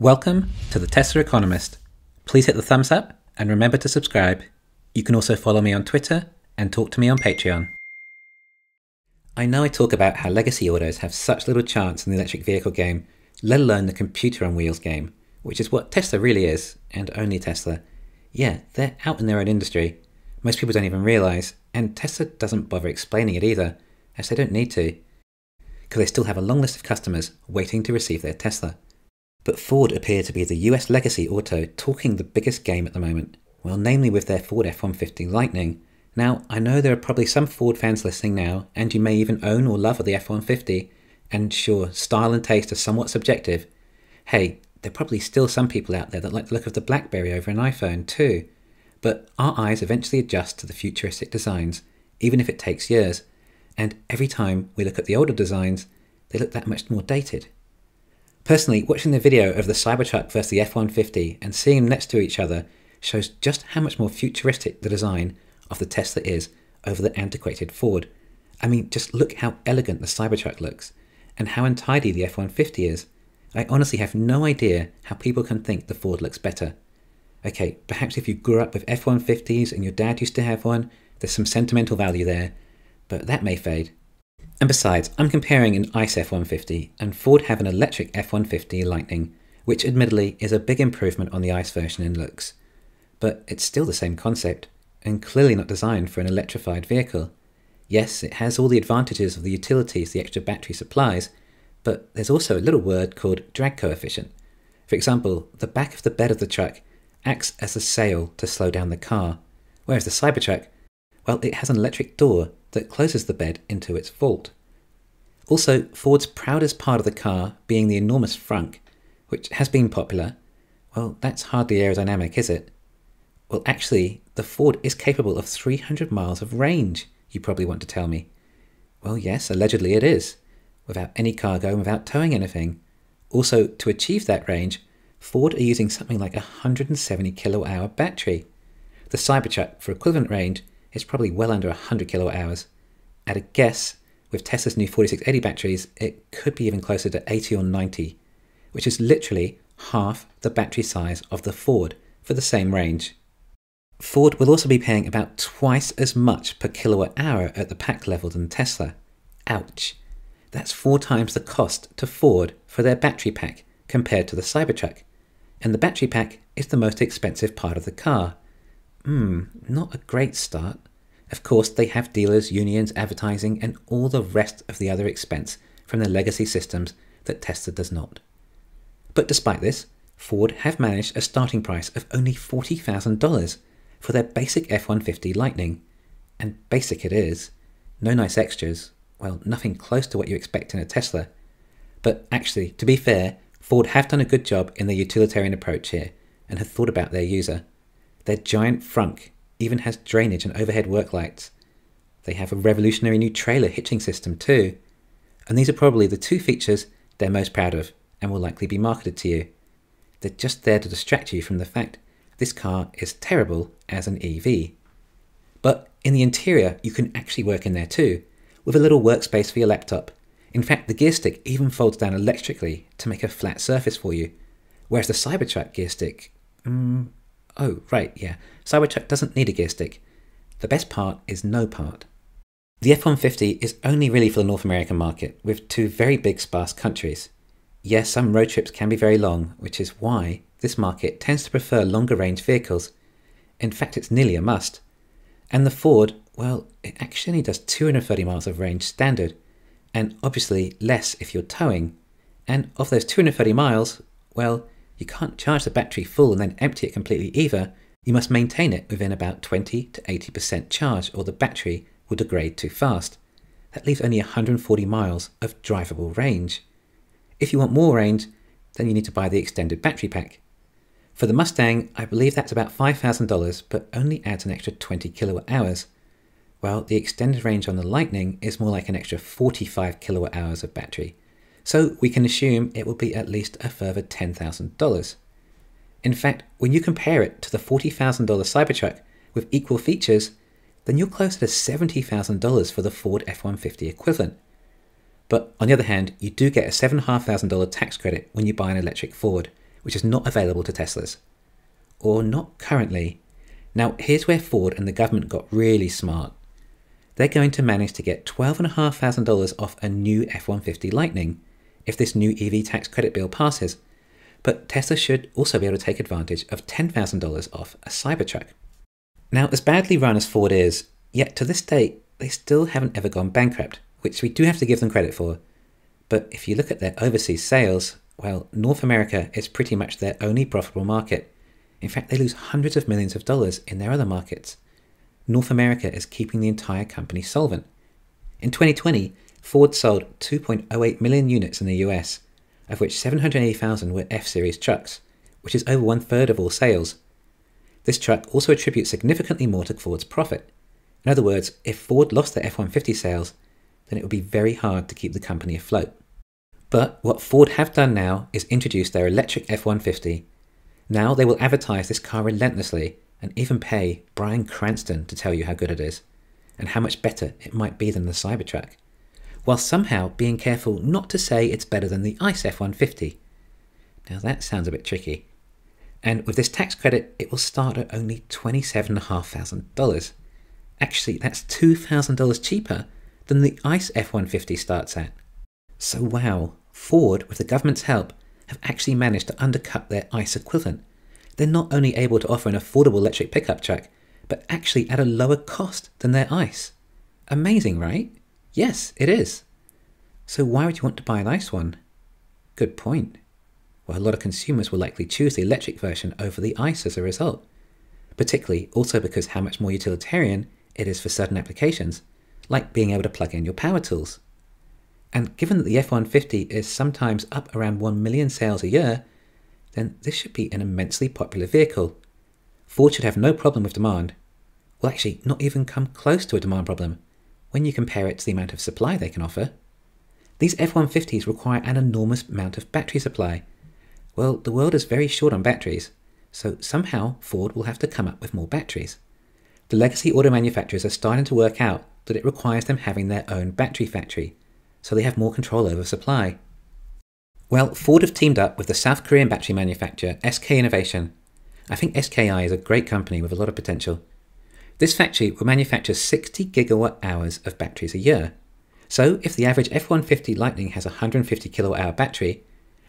Welcome to the Tesla Economist. Please hit the thumbs up and remember to subscribe. You can also follow me on Twitter and talk to me on Patreon. I know I talk about how legacy autos have such little chance in the electric vehicle game, let alone the computer on wheels game, which is what Tesla really is, and only Tesla. Yeah, they're out in their own industry. Most people don't even realise, and Tesla doesn't bother explaining it either, as they don't need to, because they still have a long list of customers waiting to receive their Tesla. But Ford appear to be the US legacy auto talking the biggest game at the moment, well, namely with their Ford F 150 Lightning. Now, I know there are probably some Ford fans listening now, and you may even own or love the F 150, and sure, style and taste are somewhat subjective. Hey, there are probably still some people out there that like the look of the Blackberry over an iPhone too. But our eyes eventually adjust to the futuristic designs, even if it takes years, and every time we look at the older designs, they look that much more dated. Personally, watching the video of the Cybertruck versus the F-150 and seeing them next to each other shows just how much more futuristic the design of the Tesla is over the antiquated Ford. I mean, just look how elegant the Cybertruck looks and how untidy the F-150 is. I honestly have no idea how people can think the Ford looks better. Okay, perhaps if you grew up with F-150s and your dad used to have one, there's some sentimental value there, but that may fade. And besides, I'm comparing an ICE F-150 and Ford have an electric F-150 Lightning, which admittedly is a big improvement on the ICE version in looks. But it's still the same concept, and clearly not designed for an electrified vehicle. Yes, it has all the advantages of the utilities the extra battery supplies, but there's also a little word called drag coefficient. For example, the back of the bed of the truck acts as a sail to slow down the car, whereas the Cybertruck, well, it has an electric door that closes the bed into its vault. Also, Ford's proudest part of the car being the enormous frunk, which has been popular. Well, that's hardly aerodynamic, is it? Well, actually, the Ford is capable of 300 miles of range, you probably want to tell me. Well, yes, allegedly it is, without any cargo and without towing anything. Also, to achieve that range, Ford are using something like a 170 kilowatt hour battery. The Cybertruck, for equivalent range, it's probably well under 100 kilowatt hours. At a guess, with Tesla's new 4680 batteries, it could be even closer to 80 or 90, which is literally half the battery size of the Ford for the same range. Ford will also be paying about twice as much per kilowatt hour at the pack level than Tesla. Ouch. That's four times the cost to Ford for their battery pack compared to the Cybertruck. And the battery pack is the most expensive part of the car, Hmm, not a great start. Of course, they have dealers, unions, advertising, and all the rest of the other expense from the legacy systems that Tesla does not. But despite this, Ford have managed a starting price of only $40,000 for their basic F 150 Lightning. And basic it is. No nice extras, well, nothing close to what you expect in a Tesla. But actually, to be fair, Ford have done a good job in their utilitarian approach here and have thought about their user. Their giant frunk even has drainage and overhead work lights. They have a revolutionary new trailer hitching system too. And these are probably the two features they're most proud of and will likely be marketed to you. They're just there to distract you from the fact this car is terrible as an EV. But in the interior, you can actually work in there too, with a little workspace for your laptop. In fact, the gear stick even folds down electrically to make a flat surface for you, whereas the Cybertruck gear stick, mm, Oh, right, yeah. Cybertruck doesn't need a gear stick. The best part is no part. The F-150 is only really for the North American market, with two very big sparse countries. Yes, some road trips can be very long, which is why this market tends to prefer longer range vehicles. In fact, it's nearly a must. And the Ford, well, it actually does 230 miles of range standard, and obviously less if you're towing. And of those 230 miles, well, you can't charge the battery full and then empty it completely either. You must maintain it within about 20 to 80% charge or the battery will degrade too fast. That leaves only 140 miles of drivable range. If you want more range, then you need to buy the extended battery pack. For the Mustang, I believe that's about $5,000 but only adds an extra 20 kilowatt hours. While the extended range on the Lightning is more like an extra 45 kilowatt hours of battery so we can assume it will be at least a further $10,000. In fact, when you compare it to the $40,000 Cybertruck with equal features, then you're closer to $70,000 for the Ford F-150 equivalent. But on the other hand, you do get a $7,500 tax credit when you buy an electric Ford, which is not available to Teslas. Or not currently. Now, here's where Ford and the government got really smart. They're going to manage to get $12,500 off a new F 150 Lightning, if this new EV tax credit bill passes, but Tesla should also be able to take advantage of $10,000 off a Cybertruck. Now, as badly run as Ford is, yet to this day, they still haven't ever gone bankrupt, which we do have to give them credit for. But if you look at their overseas sales, well, North America is pretty much their only profitable market. In fact, they lose hundreds of millions of dollars in their other markets. North America is keeping the entire company solvent. In 2020, Ford sold 2.08 million units in the US, of which 780,000 were F Series trucks, which is over one third of all sales. This truck also attributes significantly more to Ford's profit. In other words, if Ford lost their F 150 sales, then it would be very hard to keep the company afloat. But what Ford have done now is introduce their electric F 150. Now they will advertise this car relentlessly and even pay Brian Cranston to tell you how good it is and how much better it might be than the Cybertruck while somehow being careful not to say it's better than the ICE F-150. Now that sounds a bit tricky. And with this tax credit, it will start at only $27,500. Actually, that's $2,000 cheaper than the ICE F-150 starts at. So wow, Ford, with the government's help, have actually managed to undercut their ICE equivalent. They're not only able to offer an affordable electric pickup truck, but actually at a lower cost than their ICE. Amazing, right? Yes, it is. So why would you want to buy an ice one? Good point. Well, a lot of consumers will likely choose the electric version over the ICE as a result, particularly also because how much more utilitarian it is for certain applications, like being able to plug in your power tools. And given that the F-150 is sometimes up around 1 million sales a year, then this should be an immensely popular vehicle. Ford should have no problem with demand. Well, actually, not even come close to a demand problem, when you compare it to the amount of supply they can offer. These F-150s require an enormous amount of battery supply. Well, the world is very short on batteries, so somehow Ford will have to come up with more batteries. The legacy auto manufacturers are starting to work out that it requires them having their own battery factory, so they have more control over supply. Well, Ford have teamed up with the South Korean battery manufacturer SK Innovation. I think SKI is a great company with a lot of potential. This factory will manufacture 60 gigawatt hours of batteries a year. So if the average F-150 Lightning has a 150 kilowatt hour battery,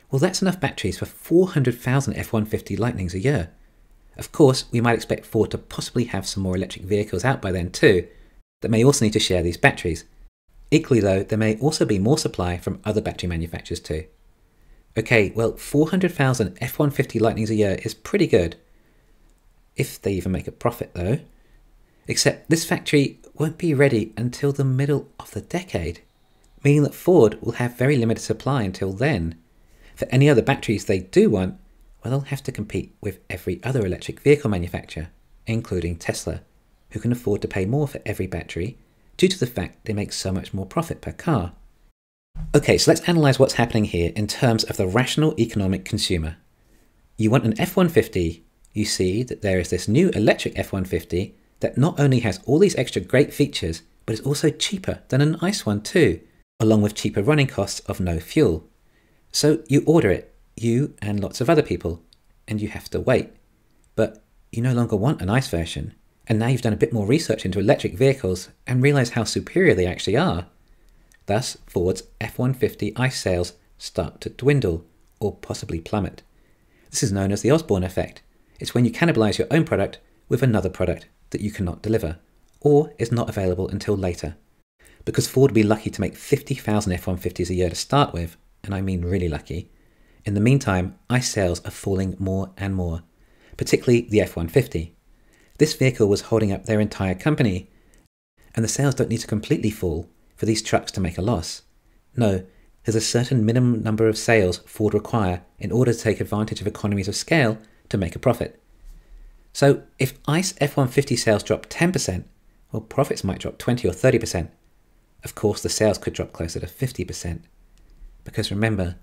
well that's enough batteries for 400,000 F-150 Lightnings a year. Of course, we might expect Ford to possibly have some more electric vehicles out by then too, that may also need to share these batteries. Equally though, there may also be more supply from other battery manufacturers too. Okay, well 400,000 F-150 Lightnings a year is pretty good. If they even make a profit though. Except this factory won't be ready until the middle of the decade, meaning that Ford will have very limited supply until then. For any other batteries they do want, well, they'll have to compete with every other electric vehicle manufacturer, including Tesla, who can afford to pay more for every battery due to the fact they make so much more profit per car. Okay, so let's analyse what's happening here in terms of the rational economic consumer. You want an F 150, you see that there is this new electric F 150 that not only has all these extra great features, but is also cheaper than an ICE one too, along with cheaper running costs of no fuel. So you order it, you and lots of other people, and you have to wait. But you no longer want a ICE version, and now you've done a bit more research into electric vehicles and realise how superior they actually are. Thus, Ford's F 150 ICE sales start to dwindle, or possibly plummet. This is known as the Osborne effect. It's when you cannibalise your own product with another product that you cannot deliver, or is not available until later. Because Ford would be lucky to make 50,000 F 150s a year to start with, and I mean really lucky. In the meantime, ICE sales are falling more and more, particularly the F 150. This vehicle was holding up their entire company, and the sales don't need to completely fall for these trucks to make a loss. No, there's a certain minimum number of sales Ford require in order to take advantage of economies of scale to make a profit. So if ICE F-150 sales drop 10%, well, profits might drop 20 or 30%. Of course, the sales could drop closer to 50%. Because remember,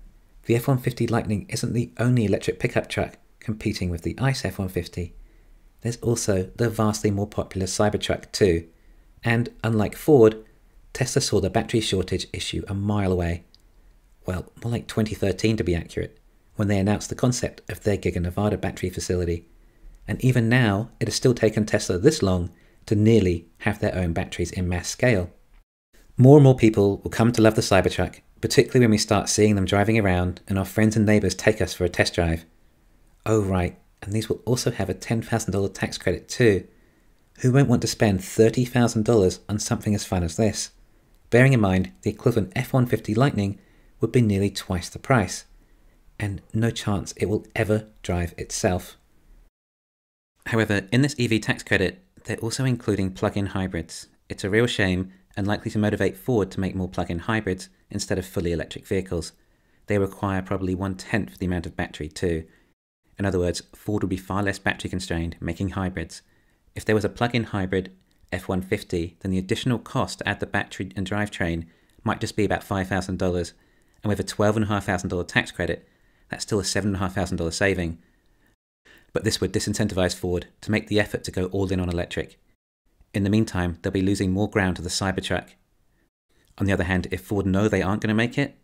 the F-150 Lightning isn't the only electric pickup truck competing with the ICE F-150. There's also the vastly more popular Cybertruck too. And unlike Ford, Tesla saw the battery shortage issue a mile away. Well, more like 2013 to be accurate, when they announced the concept of their Giga Nevada battery facility and even now it has still taken Tesla this long to nearly have their own batteries in mass scale. More and more people will come to love the Cybertruck, particularly when we start seeing them driving around and our friends and neighbours take us for a test drive. Oh right, and these will also have a $10,000 tax credit too. Who won't want to spend $30,000 on something as fun as this? Bearing in mind the equivalent F-150 Lightning would be nearly twice the price, and no chance it will ever drive itself. However, in this EV tax credit, they're also including plug-in hybrids. It's a real shame and likely to motivate Ford to make more plug-in hybrids instead of fully electric vehicles. They require probably one-tenth the amount of battery too. In other words, Ford would be far less battery constrained making hybrids. If there was a plug-in hybrid F-150, then the additional cost to add the battery and drivetrain might just be about $5,000, and with a $12,500 tax credit, that's still a $7,500 saving, but this would disincentivize Ford to make the effort to go all in on electric. In the meantime, they'll be losing more ground to the Cybertruck. On the other hand, if Ford know they aren't going to make it,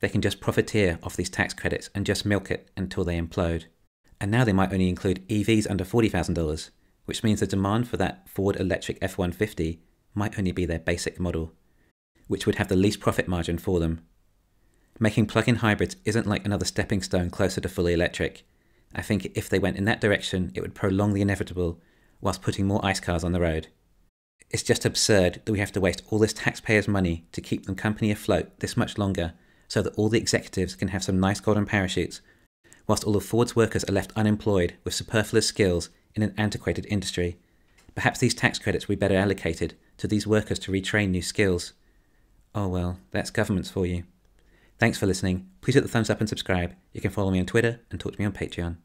they can just profiteer off these tax credits and just milk it until they implode. And now they might only include EVs under $40,000, which means the demand for that Ford electric F 150 might only be their basic model, which would have the least profit margin for them. Making plug in hybrids isn't like another stepping stone closer to fully electric. I think if they went in that direction, it would prolong the inevitable whilst putting more ice cars on the road. It's just absurd that we have to waste all this taxpayers' money to keep the company afloat this much longer so that all the executives can have some nice golden parachutes, whilst all of Ford's workers are left unemployed with superfluous skills in an antiquated industry. Perhaps these tax credits would be better allocated to these workers to retrain new skills. Oh well, that's governments for you. Thanks for listening. Please hit the thumbs up and subscribe. You can follow me on Twitter and talk to me on Patreon.